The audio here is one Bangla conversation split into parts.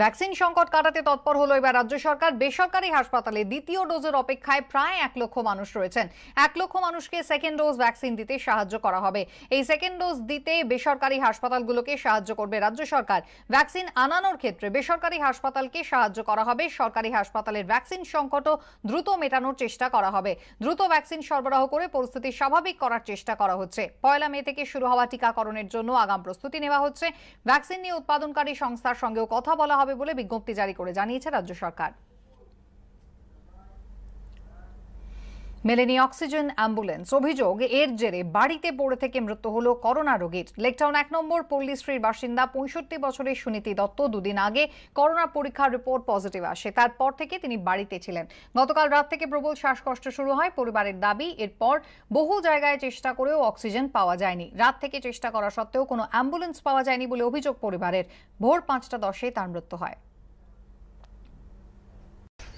ভ্যাকসিন সংকট কাটাতে তৎপর হলো এবার রাজ্য সরকার বেসরকারি হাসপাতালে দ্বিতীয় ডোজের অপেক্ষায় প্রায় এক লক্ষ মানুষ রয়েছেন এক লক্ষ মানুষকে সেকেন্ড ডোজ ভ্যাকসিন দিতে সাহায্য করা হবে এই সেকেন্ড ডোজ দিতে বেসরকারি হাসপাতালগুলোকে সাহায্য করবে রাজ্য সরকার ভ্যাকসিন আনানোর ক্ষেত্রে বেসরকারি হাসপাতালকে সাহায্য করা হবে সরকারি হাসপাতালের ভ্যাকসিন সংকটও দ্রুত মেটানোর চেষ্টা করা হবে দ্রুত ভ্যাকসিন সরবরাহ করে পরিস্থিতি স্বাভাবিক করার চেষ্টা করা হচ্ছে পয়লা মে থেকে শুরু হওয়া টিকাকরণের জন্য আগাম প্রস্তুতি নেওয়া হচ্ছে ভ্যাকসিন নিয়ে উৎপাদনকারী সংস্থার সঙ্গেও কথা বলা হবে বলে বিজ্ঞপ্তি জারি করে জানিয়েছে রাজ্য সরকার মেলেনি অক্সিজেন অ্যাম্বুলেন্স অভিযোগ এর জেরে বাড়িতে পড়ে থেকে মৃত্যু হলো করোনা রোগীর লেকটাউন এক নম্বর পল্লীশ্রীর বাসিন্দা পঁয়ষট্টি বছরের সুনীতি দত্ত দুদিন আগে করোনা পরীক্ষার রিপোর্ট পজিটিভ আসে তারপর থেকে তিনি বাড়িতে ছিলেন গতকাল রাত থেকে প্রবল শ্বাসকষ্ট শুরু হয় পরিবারের দাবি এরপর বহু জায়গায় চেষ্টা করেও অক্সিজেন পাওয়া যায়নি রাত থেকে চেষ্টা করা সত্ত্বেও কোনো অ্যাম্বুলেন্স পাওয়া যায়নি বলে অভিযোগ পরিবারের ভোর পাঁচটা দশে তার মৃত্যু হয়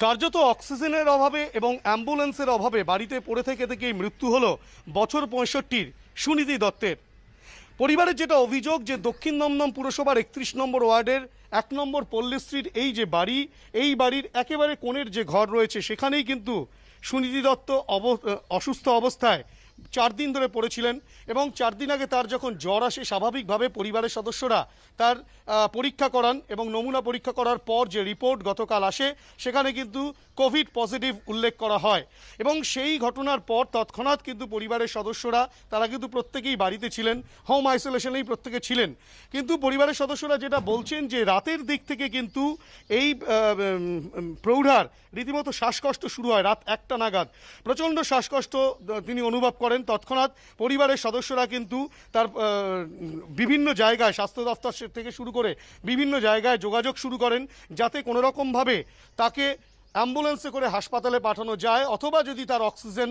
কার্যত অক্সিজেনের অভাবে এবং অ্যাম্বুলেন্সের অভাবে বাড়িতে পড়ে থেকে থেকেই মৃত্যু হলো বছর পঁয়ষট্টির সুনীতি দত্তের পরিবারের যেটা অভিযোগ যে দক্ষিণ নমনম পুরসভার একত্রিশ নম্বর ওয়ার্ডের এক নম্বর পল্লী স্ট্রিট এই যে বাড়ি এই বাড়ির একেবারে কোণের যে ঘর রয়েছে সেখানেই কিন্তু সুনীতি দত্ত অসুস্থ অবস্থায় চার দিন ধরে পড়েছিলেন এবং চার দিন আগে তার যখন জ্বর আসে স্বাভাবিকভাবে পরিবারের সদস্যরা তার পরীক্ষা করান এবং নমুনা পরীক্ষা করার পর যে রিপোর্ট গতকাল আসে সেখানে কিন্তু কোভিড পজিটিভ উল্লেখ করা হয় এবং সেই ঘটনার পর তৎক্ষণাৎ কিন্তু পরিবারের সদস্যরা তারা কিন্তু প্রত্যেকেই বাড়িতে ছিলেন হোম আইসোলেশনেই প্রত্যেকে ছিলেন কিন্তু পরিবারের সদস্যরা যেটা বলছেন যে রাতের দিক থেকে কিন্তু এই প্রৌঢ়ার রীতিমতো শ্বাসকষ্ট শুরু হয় রাত একটা নাগাদ প্রচণ্ড শ্বাসকষ্ট তিনি অনুভব করেন করেন তৎক্ষণাৎ পরিবারের সদস্যরা কিন্তু তার বিভিন্ন জায়গায় স্বাস্থ্য দফতর থেকে শুরু করে বিভিন্ন জায়গায় যোগাযোগ শুরু করেন যাতে কোনোরকমভাবে তাকে অ্যাম্বুলেন্সে করে হাসপাতালে পাঠানো যায় অথবা যদি তার অক্সিজেন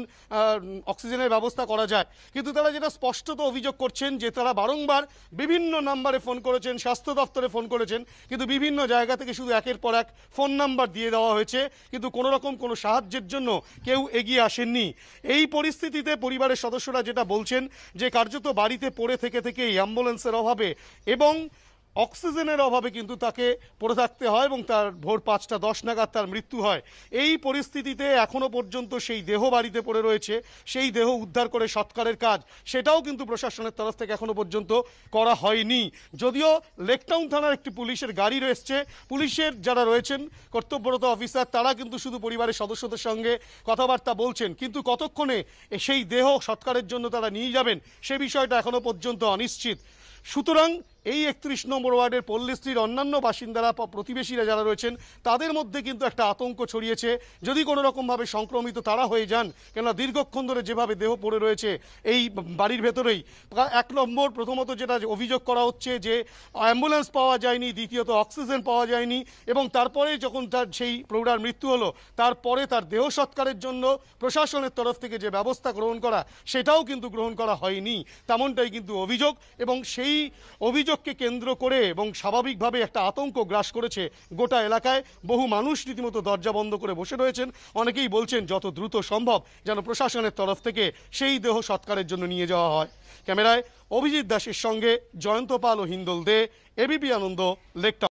অক্সিজেনের ব্যবস্থা করা যায় কিন্তু তারা যেটা স্পষ্টত অভিযোগ করছেন যে তারা বারংবার বিভিন্ন নাম্বারে ফোন করেছেন স্বাস্থ্য দপ্তরে ফোন করেছেন কিন্তু বিভিন্ন জায়গা থেকে শুধু একের পর এক ফোন নাম্বার দিয়ে দেওয়া হয়েছে কিন্তু কোনো রকম কোনো সাহায্যের জন্য কেউ এগিয়ে আসেননি এই পরিস্থিতিতে পরিবারের সদস্যরা যেটা বলছেন যে কার্যত বাড়িতে পড়ে থেকে থেকে এই অ্যাম্বুলেন্সের অভাবে এবং অক্সিজেনের অভাবে কিন্তু তাকে পড়ে থাকতে হয় এবং তার ভোর পাঁচটা দশ নাগাদ তার মৃত্যু হয় এই পরিস্থিতিতে এখনও পর্যন্ত সেই দেহ বাড়িতে পড়ে রয়েছে সেই দেহ উদ্ধার করে সৎকারের কাজ সেটাও কিন্তু প্রশাসনের তরফ থেকে এখনও পর্যন্ত করা হয়নি যদিও লেকটাউন থানার একটি পুলিশের গাড়ি রয়েছে পুলিশের যারা রয়েছেন কর্তব্যরত অফিসার তারা কিন্তু শুধু পরিবারের সদস্যদের সঙ্গে কথাবার্তা বলছেন কিন্তু কতক্ষণে সেই দেহ সৎকারের জন্য তারা নিয়ে যাবেন সে বিষয়টা এখনও পর্যন্ত অনিশ্চিত সুতরাং এই একত্রিশ নম্বর ওয়ার্ডের পল্লীশ্রীর অন্যান্য বাসিন্দারা প্রতিবেশীরা যারা রয়েছেন তাদের মধ্যে কিন্তু একটা আতঙ্ক ছড়িয়েছে যদি কোনো রকমভাবে সংক্রমিত তারা হয়ে যান কেননা দীর্ঘক্ষণ ধরে যেভাবে দেহ পড়ে রয়েছে এই বাড়ির ভেতরেই এক নম্বর প্রথমত যেটা অভিযোগ করা হচ্ছে যে অ্যাম্বুলেন্স পাওয়া যায়নি দ্বিতীয়ত অক্সিজেন পাওয়া যায়নি এবং তারপরে যখন তার সেই প্রৌঢ়ার মৃত্যু হলো তারপরে তার দেহ সৎকারের জন্য প্রশাসনের তরফ থেকে যে ব্যবস্থা গ্রহণ করা সেটাও কিন্তু গ্রহণ করা হয়নি তেমনটাই কিন্তু অভিযোগ এবং সেই অভিযোগ অভিযোগকে কেন্দ্র করে এবং স্বাভাবিকভাবে একটা আতঙ্ক গ্রাস করেছে গোটা এলাকায় বহু মানুষ রীতিমতো দরজা বন্ধ করে বসে রয়েছেন অনেকেই বলছেন যত দ্রুত সম্ভব যেন প্রশাসনের তরফ থেকে সেই দেহ সৎকারের জন্য নিয়ে যাওয়া হয় ক্যামেরায় অভিজিৎ দাসের সঙ্গে জয়ন্ত পাল ও হিন্দল দে এবিপি আনন্দ লেকটা